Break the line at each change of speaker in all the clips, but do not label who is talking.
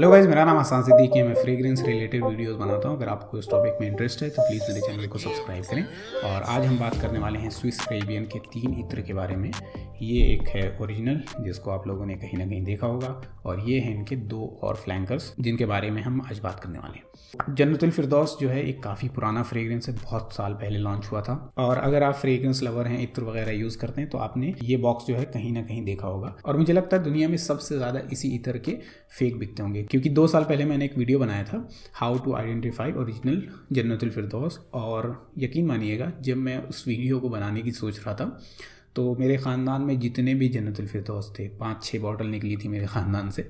hello guys मेरा नाम आसान सिद्दीक है मैं फ्रेग्रेंस रिलेटेड वीडियोस बनाता हूँ अगर आपको इस टॉपिक में इंटरेस्ट है तो प्लीज़ मेरे चैनल को सब्सक्राइब करें और आज हम बात करने वाले हैं स्विस कैरिबियन के तीन इत्र के बारे में ये एक है ओरिजिनल जिसको आप लोगों ने कहीं ना कहीं देखा होगा और ये हैं इनके दो और फ्लैंकर्स जिनके बारे में हम आज बात करने वाले हैं जन्नतुल फिरदौस जो है एक काफ़ी पुराना फ्रेग्रेंस है बहुत साल पहले लॉन्च हुआ था और अगर आप फ्रेग्रेंस लवर हैं इत्र वगैरह यूज़ करते हैं तो आपने ये बॉक्स जो है कहीं ना कहीं देखा होगा और मुझे लगता है दुनिया में सबसे ज़्यादा इसी इत्र के फेक बिकते होंगे क्योंकि दो साल पहले मैंने एक वीडियो बनाया था how to identify original Jannatul Firdaus और यकीन मानिएगा जब मैं उस वीडियो को बनाने की सोच रहा था तो मेरे ख़ानदान में जितने भी जन्नतुल फिरदौस थे पाँच छः बॉटल निकली थी मेरे ख़ानदान से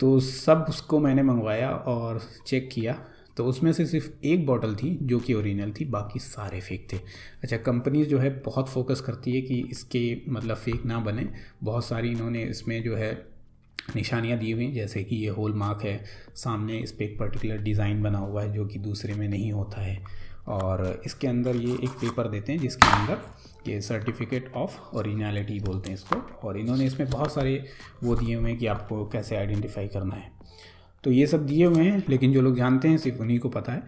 तो सब उसको मैंने मंगवाया और चेक किया तो उसमें से सिर्फ एक बॉटल थी जो कि ओरिजिनल थी बाकी सारे फेक थे अच्छा कंपनीज जो है बहुत फोकस करती है कि इसके मतलब फेक ना बने बहुत सारी इन्होंने इसमें जो है निशानियाँ दी हुई हैं जैसे कि ये होल मार्क है सामने इस पर एक पर्टिकुलर डिज़ाइन बना हुआ है जो कि दूसरे में नहीं होता है और इसके अंदर ये एक पेपर देते हैं जिसके अंदर ये सर्टिफिकेट ऑफ ओरिजिनलिटी बोलते हैं इसको और इन्होंने इसमें बहुत सारे वो दिए हुए हैं कि आपको कैसे आइडेंटिफाई करना है तो ये सब दिए हुए हैं लेकिन जो लोग जानते हैं सिर्फ उन्हीं को पता है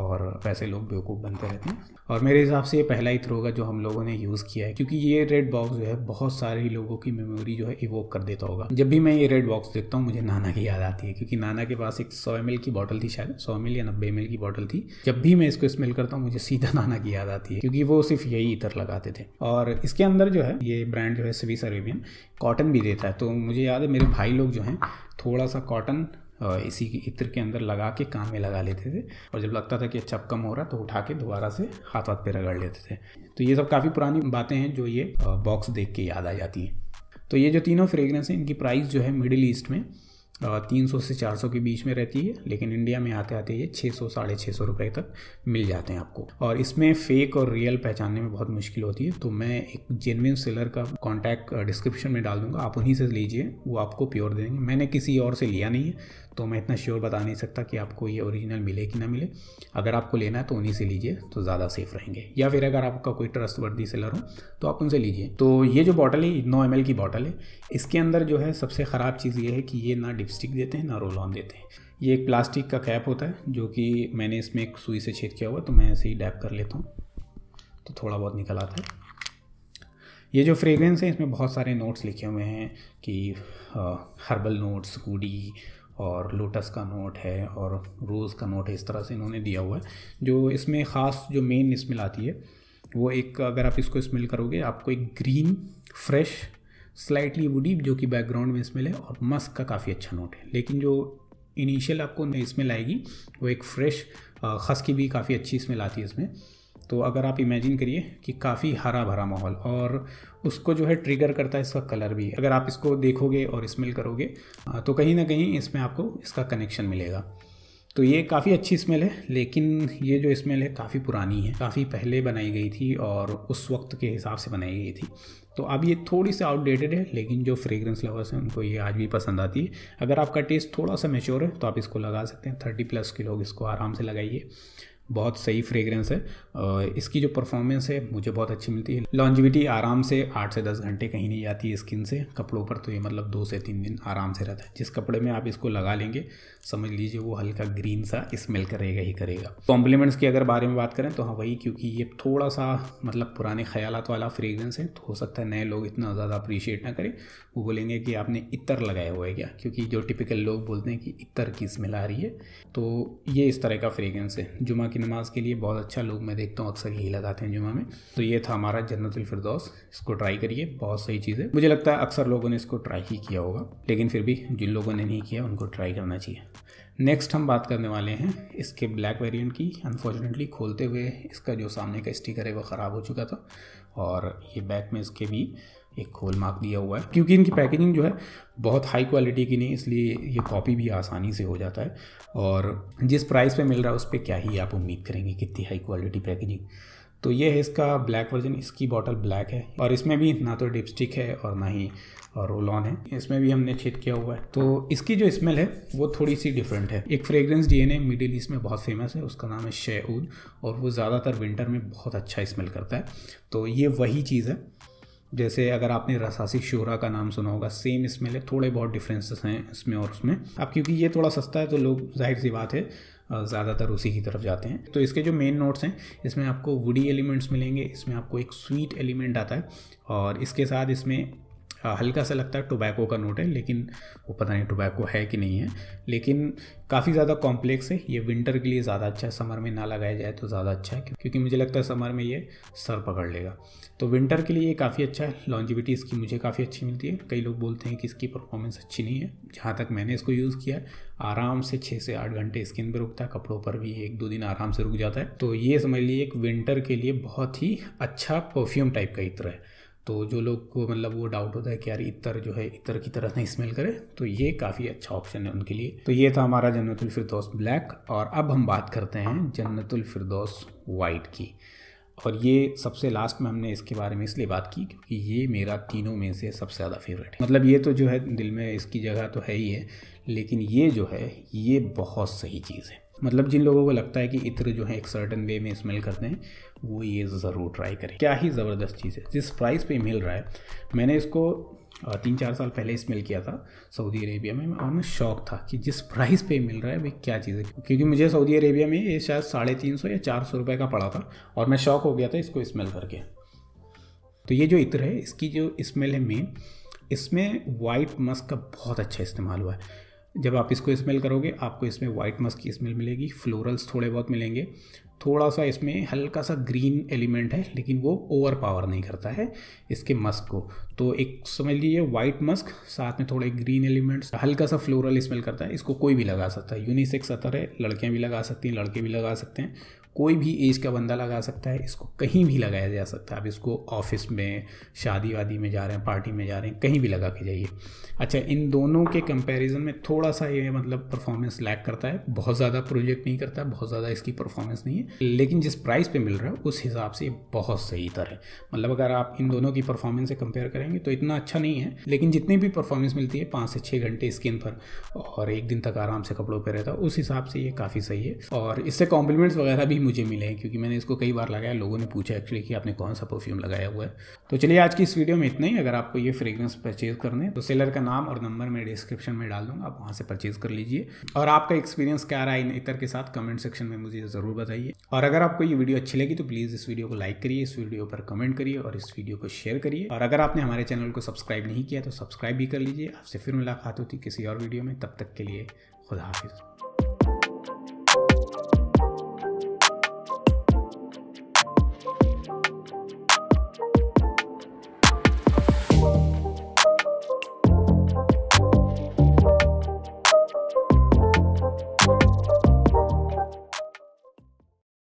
और वैसे लोग बेवकूफ़ बनते रहते हैं और मेरे हिसाब से ये पहला ही थ्रो होगा जो हम लोगों ने यूज़ किया है क्योंकि ये रेड बॉक्स जो है बहुत सारे लोगों की मेमोरी जो है इवोक कर देता होगा जब भी मैं ये रेड बॉक्स देखता हूँ मुझे नाना की याद आती है क्योंकि नाना के पास एक सौ एम की बॉटल थी शायद सौ एम या नब्बे एम की बॉटल थी जब भी मैं इसको स्मेल करता हूँ मुझे सीधा नाना की याद आती है क्योंकि वो सिर्फ यही इतर लगाते थे और इसके अंदर जो है ये ब्रांड जो है स्विस अरेबियन कॉटन भी देता है तो मुझे याद है मेरे भाई लोग जो हैं थोड़ा सा कॉटन इसी के इत्र के अंदर लगा के कान में लगा लेते थे और जब लगता था कि अच्छा अब कम हो रहा तो उठा के दोबारा से हाथ हाथ पे रगड़ लेते थे तो ये सब काफ़ी पुरानी बातें हैं जो ये बॉक्स देख के याद आ जाती हैं तो ये जो तीनों फ्रेगरेंस हैं इनकी प्राइस जो है मिडिल ईस्ट में तीन सौ से चार सौ के बीच में रहती है लेकिन इंडिया में आते आते ये छः सौ साढ़े छः सौ रुपये तक मिल जाते हैं आपको और इसमें फेक और रियल पहचानने में बहुत मुश्किल होती है तो मैं एक जेनविन सेलर का कॉन्टैक्ट डिस्क्रिप्शन में डाल दूंगा आप उन्हीं से लीजिए वो आपको प्योर देंगे मैंने किसी और से लिया नहीं है तो मैं इतना श्योर बता नहीं सकता कि आपको ये ओरिजिनल मिले कि ना मिले अगर आपको लेना है तो उन्हीं से लीजिए तो ज़्यादा सेफ रहेंगे या फिर अगर आपका कोई ट्रस्ट वर्दी सेलर हो तो आप उनसे लीजिए तो ये जो बॉटल है नौ एम की बॉटल है इसके अंदर जो है सबसे ख़राब चीज़ ये है कि ये ना डिपस्टिक देते हैं ना रोल ऑन देते हैं ये एक प्लास्टिक का कैप होता है जो कि मैंने इसमें एक सुई से छेद किया हुआ तो मैं ऐसे ही डैप कर लेता हूँ तो थोड़ा बहुत निकल आता है ये जो फ्रेगरेंस है इसमें बहुत सारे नोट्स लिखे हुए हैं कि हर्बल नोट्स कूडी और लोटस का नोट है और रोज़ का नोट है इस तरह से इन्होंने दिया हुआ है जो इसमें ख़ास जो मेन स्मेल आती है वो एक अगर आप इसको स्मेल करोगे आपको एक ग्रीन फ्रेश स्लाइटली वुडी जो कि बैकग्राउंड में स्मेल है और मस्क का काफ़ी अच्छा नोट है लेकिन जो इनिशियल आपको स्मेल आएगी वो एक फ्रेश खस की भी काफ़ी अच्छी स्मेल आती है इसमें तो अगर आप इमेजिन करिए कि काफ़ी हरा भरा माहौल और उसको जो है ट्रिगर करता है इसका कलर भी अगर आप इसको देखोगे और स्मेल करोगे तो कहीं ना कहीं इसमें आपको इसका कनेक्शन मिलेगा तो ये काफ़ी अच्छी स्मेल है लेकिन ये जो स्मेल है काफ़ी पुरानी है काफ़ी पहले बनाई गई थी और उस वक्त के हिसाब से बनाई गई थी तो अब ये थोड़ी सी आउटडेटेड है लेकिन जो फ्रेगरेंस लवर्स हैं उनको ये आज भी पसंद आती है अगर आपका टेस्ट थोड़ा सा मेच्योर है तो आप इसको लगा सकते हैं थर्टी प्लस के लोग इसको आराम से लगाइए बहुत सही फ्रेगरेंस है इसकी जो परफॉर्मेंस है मुझे बहुत अच्छी मिलती है लॉन्जिविटी आराम से आठ से दस घंटे कहीं नहीं जाती है स्किन से कपड़ों पर तो ये मतलब दो से तीन दिन आराम से रहता है जिस कपड़े में आप इसको लगा लेंगे समझ लीजिए वो हल्का ग्रीन सा स्मेल करेगा ही करेगा कॉम्प्लीमेंट्स की अगर बारे में बात करें तो हाँ वही क्योंकि ये थोड़ा सा मतलब पुराने ख्याल वाला फ्रेगरेंस है तो हो सकता है नए लोग इतना ज़्यादा अप्रिशिएट ना करें वो बोलेंगे कि आपने इतर लगाया हुआ है क्या क्योंकि जो टिपिकल लोग बोलते हैं कि इतर की स्मेल आ रही है तो ये इस तरह का फ्रेगरेंस है जुमा की नमाज़ के लिए बहुत अच्छा लोग मैं देखता हूँ अक्सर यही लगाते हैं जुम्मे में तो ये था हमारा जन्नतुल फिरदौस इसको ट्राई करिए बहुत सही चीज़ है मुझे लगता है अक्सर लोगों ने इसको ट्राई ही किया होगा लेकिन फिर भी जिन लोगों ने नहीं किया उनको ट्राई करना चाहिए नेक्स्ट हम बात करने वाले हैं इसके ब्लैक वेरिएंट की अनफॉर्चुनेटली खोलते हुए इसका जो सामने का स्टिकर है वो ख़राब हो चुका था और ये बैक में इसके भी एक होल मार्क दिया हुआ है क्योंकि इनकी पैकेजिंग जो है बहुत हाई क्वालिटी की नहीं इसलिए ये कॉपी भी आसानी से हो जाता है और जिस प्राइस पे मिल रहा है उस पर क्या ही आप उम्मीद करेंगे कितनी हाई क्वालिटी पैकेजिंग तो ये है इसका ब्लैक वर्जन इसकी बॉटल ब्लैक है और इसमें भी ना तो डिपस्टिक है और ना ही रोल ऑन है इसमें भी हमने छेद किया हुआ है तो इसकी जो स्मेल है वो थोड़ी सी डिफरेंट है एक फ्रेग्रेंस डीएनए मिडिल ईस्ट में बहुत फेमस है उसका नाम है शेऊद और वो ज़्यादातर विंटर में बहुत अच्छा स्मेल करता है तो ये वही चीज़ है जैसे अगर आपने रसासी शोरा का नाम सुना होगा सेम स्मेल है थोड़े बहुत डिफरेंसेस हैं इसमें और उसमें अब क्योंकि ये थोड़ा सस्ता है तो लोग जाहिर सी बात है ज़्यादातर उसी की तरफ जाते हैं तो इसके जो मेन नोट्स हैं इसमें आपको वुडी एलिमेंट्स मिलेंगे इसमें आपको एक स्वीट एलिमेंट आता है और इसके साथ इसमें हल्का सा लगता है टोबैको का नोट है लेकिन वो पता नहीं टोबैको है कि नहीं है लेकिन काफ़ी ज़्यादा कॉम्प्लेक्स है ये विंटर के लिए ज़्यादा अच्छा है समर में ना लगाया जाए तो ज़्यादा अच्छा है क्योंकि मुझे लगता है समर में ये सर पकड़ लेगा तो विंटर के लिए ये काफ़ी अच्छा है लॉन्जिविटी इसकी मुझे काफ़ी अच्छी मिलती है कई लोग बोलते हैं कि इसकी परफॉर्मेंस अच्छी नहीं है जहाँ तक मैंने इसको यूज़ किया है आराम से छः से आठ घंटे स्किन पर रुकता है कपड़ों पर भी एक दो दिन आराम से रुक जाता है तो ये समझ लीजिए एक विंटर के लिए बहुत ही अच्छा परफ्यूम टाइप का इत्र है तो जो लोग को मतलब वो डाउट होता है कि यार इतर जो है इतर की तरह नहीं स्मेल करे तो ये काफ़ी अच्छा ऑप्शन है उनके लिए तो ये था हमारा जन्नतुल फिरदौस ब्लैक और अब हम बात करते हैं जन्नतुल फिरदौस वाइट की और ये सबसे लास्ट में हमने इसके बारे में इसलिए बात की क्योंकि ये मेरा तीनों में से सबसे ज़्यादा फेवरेट है मतलब ये तो जो है दिल में इसकी जगह तो है ही है लेकिन ये जो है ये बहुत सही चीज़ है मतलब जिन लोगों को लगता है कि इत्र जो है एक सर्टन वे में स्मेल करते हैं वो ये ज़रूर ट्राई करें क्या ही ज़बरदस्त चीज़ है जिस प्राइस पे मिल रहा है मैंने इसको तीन चार साल पहले स्मेल किया था सऊदी अरेबिया में और मैं शौक था कि जिस प्राइस पे मिल रहा है भाई क्या चीज़ है क्योंकि मुझे सऊदी अरेबिया में ये शायद साढ़े तीन सौ या चार सौ रुपये का पड़ा था और मैं शौक हो गया था इसको स्मेल करके तो ये जो इत्र है इसकी जो स्मेल है मेन इसमें वाइट मस्क का बहुत अच्छा इस्तेमाल हुआ है जब आप इसको स्मेल करोगे आपको इसमें वाइट मस्क की स्मेल मिलेगी फ्लोरल्स थोड़े बहुत मिलेंगे थोड़ा सा इसमें हल्का सा ग्रीन एलिमेंट है लेकिन वो ओवर पावर नहीं करता है इसके मस्क को तो एक समझ लीजिए वाइट मस्क साथ में थोड़े ग्रीन एलिमेंट्स हल्का सा फ्लोरल स्मेल करता है इसको कोई भी लगा सकता है यूनिसेक्स अतर है लड़कियाँ भी लगा सकती हैं लड़के भी लगा सकते हैं कोई भी एज का बंदा लगा सकता है इसको कहीं भी लगाया जा सकता है आप इसको ऑफिस में शादी वादी में जा रहे हैं पार्टी में जा रहे हैं कहीं भी लगा के जाइए अच्छा इन दोनों के कंपैरिजन में थोड़ा सा ये मतलब परफॉर्मेंस लैक करता है बहुत ज़्यादा प्रोजेक्ट नहीं करता बहुत ज़्यादा इसकी परफॉर्मेंस नहीं है लेकिन जिस प्राइस पे मिल रहा है उस हिसाब से बहुत सही दर है मतलब अगर आप इन दोनों की परफॉर्मेंस से कंपेयर करेंगे तो इतना अच्छा नहीं है लेकिन जितनी भी परफॉर्मेंस मिलती है पाँच से छः घंटे स्किन पर और एक दिन तक आराम से कपड़ों पर रहता उस हिसाब से ये काफ़ी सही है और इससे कॉम्प्लीमेंट्स वगैरह भी मुझे मिले हैं क्योंकि मैंने इसको कई बार लगाया लोगों ने पूछा एक्चुअली कि आपने कौन सा परफ्यूम लगाया हुआ है तो चलिए आज की इस वीडियो में इतना ही अगर आपको ये फ्रेग्रेंस परचेज करने तो सेलर का नाम और नंबर मैं डिस्क्रिप्शन में डाल दूंगा आप वहाँ से परचेज कर लीजिए और आपका एक्सपीरियंस क्या रहा है इन इतर के साथ कमेंट सेक्शन में मुझे ज़रूर बताइए चाहिए और अगर आपको ये वीडियो अच्छी लगी तो प्लीज़ इस वीडियो को लाइक करिए इस वीडियो पर कमेंट करिए और इस वीडियो को शेयर करिए और अगर आपने हमारे चैनल को सब्सक्राइब नहीं किया तो सब्सक्राइब भी कर लीजिए आपसे फिर मुलाकात होती किसी और वीडियो में तब तक के लिए खुदा हाफिज़